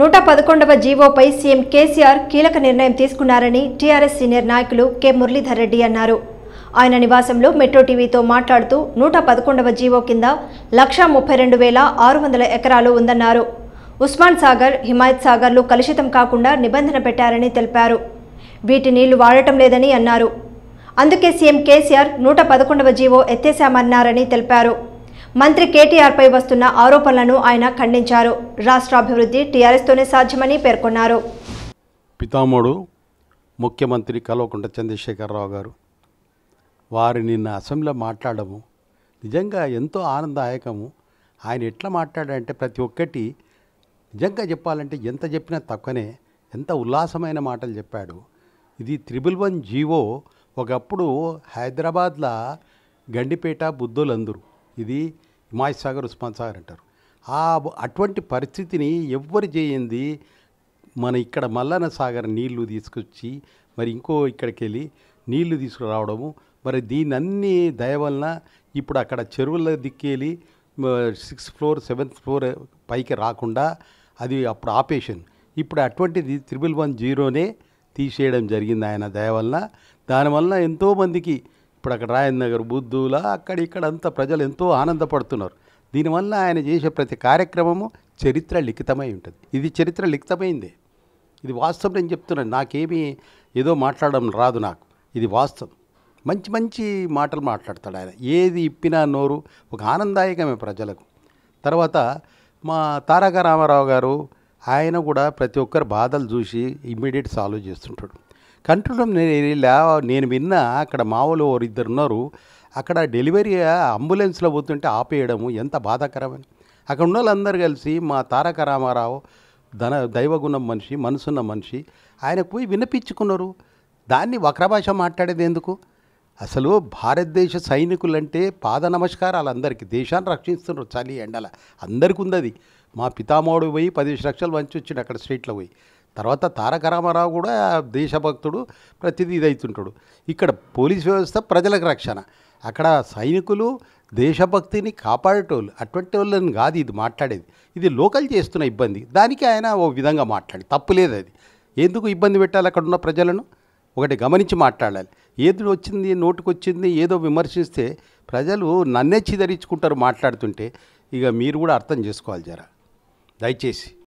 నూట పదకొండవ జీవోపై సీఎం కేసీఆర్ కీలక నిర్ణయం తీసుకున్నారని టీఆర్ఎస్ సీనియర్ నాయకులు కె మురళీధర్ రెడ్డి అన్నారు ఆయన నివాసంలో మెట్రో టీవీతో మాట్లాడుతూ నూట పదకొండవ జీవో కింద లక్షా ముప్పై రెండు వేల ఆరు వందల ఎకరాలు ఉందన్నారు ఉస్మాన్ సాగర్ హిమాయత్ సాగర్లు కలుషితం కాకుండా నిబంధన పెట్టారని తెలిపారు వీటి నీళ్లు వాడటం లేదని అన్నారు అందుకే సీఎం కేసీఆర్ నూట పదకొండవ జీవో ఎత్తేశామన్నారని తెలిపారు మంత్రి కేటీఆర్పై వస్తున్న ఆరోపణలను ఆయన ఖండించారు రాష్ట్రాభివృద్ధి టీఆర్ఎస్తోనే సాధ్యమని పేర్కొన్నారు పితామోడు ముఖ్యమంత్రి కల్వకుంట చంద్రశేఖరరావు గారు వారు నిన్న అసెంబ్లీలో మాట్లాడము నిజంగా ఎంతో ఆనందదాయకము ఆయన ఎట్లా మాట్లాడారంటే ప్రతి ఒక్కటి నిజంగా చెప్పాలంటే ఎంత చెప్పినా తక్కువనే ఎంత ఉల్లాసమైన మాటలు చెప్పాడు ఇది త్రిబుల్ వన్ జీవో ఒకప్పుడు హైదరాబాద్లో గండిపేట బుద్ధులందరూ ఇది హిమాయత్ సాగర్ ఉస్మాన్ సాగర్ అంటారు ఆ అటువంటి పరిస్థితిని ఎవ్వరు చేయింది మన ఇక్కడ మల్లన సాగర్ నీళ్లు తీసుకొచ్చి మరి ఇంకో ఇక్కడికి వెళ్ళి నీళ్లు తీసుకురావడము మరి దీని అన్ని దయ వలన ఇప్పుడు అక్కడ చెరువుల దిక్కేలి సిక్స్త్ ఫ్లోర్ సెవెంత్ ఫ్లోర్ పైకి రాకుండా అది అప్పుడు ఆపేషన్ ఇప్పుడు అటువంటిది త్రిబుల్ వన్ జీరోనే తీసేయడం జరిగింది ఆయన దయ వలన దానివల్ల ఎంతోమందికి ఇప్పుడు అక్కడ రాజనగర్ బుద్ధుల అక్కడ ఇక్కడ అంతా ప్రజలు ఎంతో ఆనందపడుతున్నారు దీనివల్ల ఆయన చేసే ప్రతి కార్యక్రమము చరిత్ర లిఖితమై ఉంటుంది ఇది చరిత్ర లిఖితమైంది ఇది వాస్తవం నేను చెప్తున్నాను నాకేమీ ఏదో మాట్లాడడం రాదు నాకు ఇది వాస్తవం మంచి మంచి మాటలు మాట్లాడతాడు ఆయన ఏది ఇప్పినా నోరు ఒక ఆనందాయకమే ప్రజలకు తర్వాత మా తారక రామారావు గారు ఆయన కూడా ప్రతి ఒక్కరి బాధలు చూసి ఇమ్మీడియట్ సాల్వ్ చేస్తుంటాడు కంట్రోల్ రూమ్ నేను విన్నా అక్కడ మావోలు వారు ఇద్దరు ఉన్నారు అక్కడ డెలివరీ అంబులెన్స్లో పోతుంటే ఆపేయడము ఎంత బాధాకరమని అక్కడ ఉన్న వాళ్ళందరూ కలిసి మా తారక రామారావు ధన దైవగుణం మనిషి మనసున్న మనిషి ఆయనకు పోయి వినిపించుకున్నారు దాన్ని వక్ర భాష మాట్లాడేది ఎందుకు అసలు భారతదేశ సైనికులంటే పాద నమస్కారాలు అందరికీ దేశాన్ని రక్షిస్తున్నారు చలి ఎండల అందరికీ ఉంది మా పితామోడు పోయి పదిహేను లక్షలు వంచి వచ్చిండు అక్కడ స్ట్రీట్లో పోయి తర్వాత తారక రామారావు కూడా దేశభక్తుడు ప్రతిదీ ఇదవుతుంటాడు ఇక్కడ పోలీస్ వ్యవస్థ ప్రజలకు రక్షణ అక్కడ సైనికులు దేశభక్తిని కాపాడేటోళ్ళు అటువంటి వాళ్ళని కాదు ఇది మాట్లాడేది ఇది లోకల్ చేస్తున్న ఇబ్బంది దానికి ఆయన ఓ విధంగా మాట్లాడి తప్పు లేదు అది ఎందుకు ఇబ్బంది పెట్టాలి అక్కడ ఉన్న ప్రజలను ఒకటి గమనించి మాట్లాడాలి ఏది వచ్చింది వచ్చింది ఏదో విమర్శిస్తే ప్రజలు నన్నే చిదరించుకుంటారు మాట్లాడుతుంటే ఇక మీరు కూడా అర్థం చేసుకోవాలి జరా దయచేసి